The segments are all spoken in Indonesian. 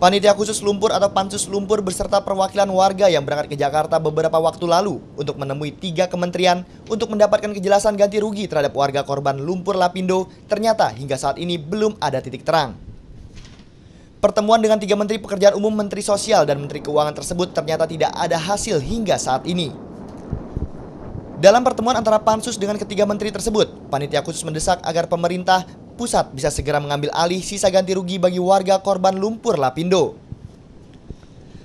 Panitia khusus lumpur atau pansus lumpur beserta perwakilan warga yang berangkat ke Jakarta beberapa waktu lalu untuk menemui tiga kementerian untuk mendapatkan kejelasan ganti rugi terhadap warga korban lumpur Lapindo ternyata hingga saat ini belum ada titik terang. Pertemuan dengan tiga menteri pekerjaan umum, menteri sosial, dan menteri keuangan tersebut ternyata tidak ada hasil hingga saat ini. Dalam pertemuan antara pansus dengan ketiga menteri tersebut, panitia khusus mendesak agar pemerintah pusat bisa segera mengambil alih sisa ganti rugi bagi warga korban lumpur Lapindo.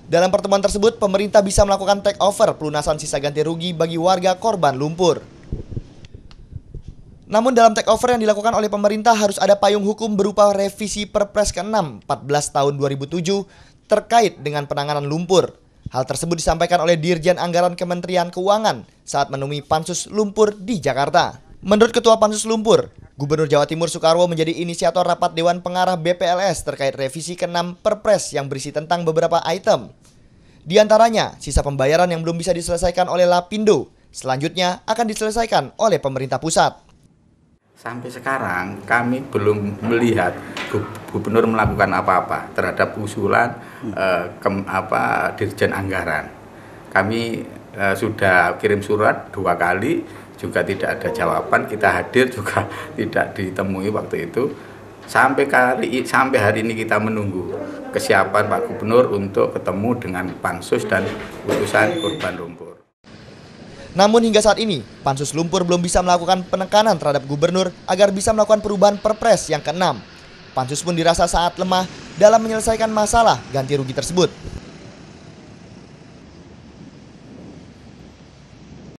Dalam pertemuan tersebut, pemerintah bisa melakukan take over pelunasan sisa ganti rugi bagi warga korban lumpur. Namun dalam take over yang dilakukan oleh pemerintah harus ada payung hukum berupa revisi Perpres ke-6 14 tahun 2007 terkait dengan penanganan lumpur. Hal tersebut disampaikan oleh Dirjen Anggaran Kementerian Keuangan saat menemui Pansus Lumpur di Jakarta. Menurut Ketua Pansus Lumpur, Gubernur Jawa Timur Soekarwo menjadi inisiator rapat Dewan Pengarah BPLS terkait revisi ke-6 Perpres yang berisi tentang beberapa item. Di antaranya, sisa pembayaran yang belum bisa diselesaikan oleh Lapindo, selanjutnya akan diselesaikan oleh pemerintah pusat. Sampai sekarang kami belum melihat gubernur melakukan apa-apa terhadap usulan eh, kem, apa Dirjen Anggaran. Kami Eh, sudah kirim surat dua kali juga tidak ada jawaban kita hadir juga tidak ditemui waktu itu sampai kali sampai hari ini kita menunggu kesiapan Pak Gubernur untuk ketemu dengan pansus dan putusan korban lumpur. Namun hingga saat ini, pansus lumpur belum bisa melakukan penekanan terhadap gubernur agar bisa melakukan perubahan Perpres yang keenam. Pansus pun dirasa saat lemah dalam menyelesaikan masalah ganti rugi tersebut.